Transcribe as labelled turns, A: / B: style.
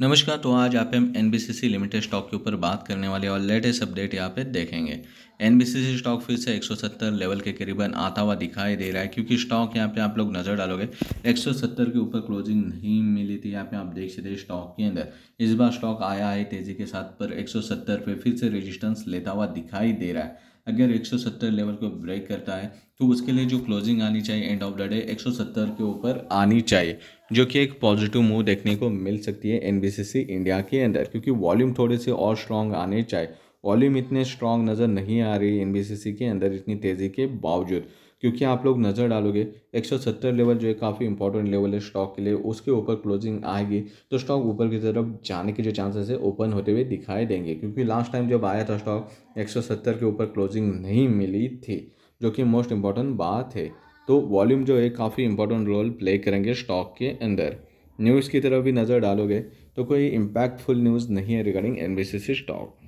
A: नमस्कार तो आज आप हम एन लिमिटेड स्टॉक के ऊपर बात करने वाले और लेटेस्ट अपडेट यहाँ पे देखेंगे एन स्टॉक फिर से 170 लेवल के करीबन आता हुआ दिखाई दे रहा है क्योंकि स्टॉक यहाँ पे आप लोग नज़र डालोगे 170 के ऊपर क्लोजिंग नहीं मिली थी यहाँ पे आप देख सकते स्टॉक के अंदर इस बार स्टॉक आया है तेज़ी के साथ पर एक पे फिर से रेजिस्टेंस लेता हुआ दिखाई दे रहा है अगर 170 लेवल को ब्रेक करता है तो उसके लिए जो क्लोजिंग आनी चाहिए एंड ऑफ द डे 170 के ऊपर आनी चाहिए जो कि एक पॉजिटिव मूव देखने को मिल सकती है एन इंडिया के अंदर क्योंकि वॉल्यूम थोड़े से और स्ट्रॉन्ग आने चाहिए वॉल्यूम इतने स्ट्रांग नज़र नहीं आ रही एन के अंदर इतनी तेज़ी के बावजूद क्योंकि आप लोग नज़र डालोगे 170 लेवल जो है काफ़ी इंपॉर्टेंट लेवल है स्टॉक के लिए उसके ऊपर क्लोजिंग आएगी तो स्टॉक ऊपर की तरफ जाने के जो चांसेस है ओपन होते हुए दिखाई देंगे क्योंकि लास्ट टाइम जब आया था स्टॉक 170 के ऊपर क्लोजिंग नहीं मिली थी जो कि मोस्ट इम्पॉर्टेंट बात है तो वॉल्यूम जो है काफ़ी इंपॉर्टेंट रोल प्ले करेंगे स्टॉक के अंदर न्यूज़ की तरफ भी नज़र डालोगे तो कोई इम्पैक्टफुल न्यूज़ नहीं है रिगार्डिंग एन स्टॉक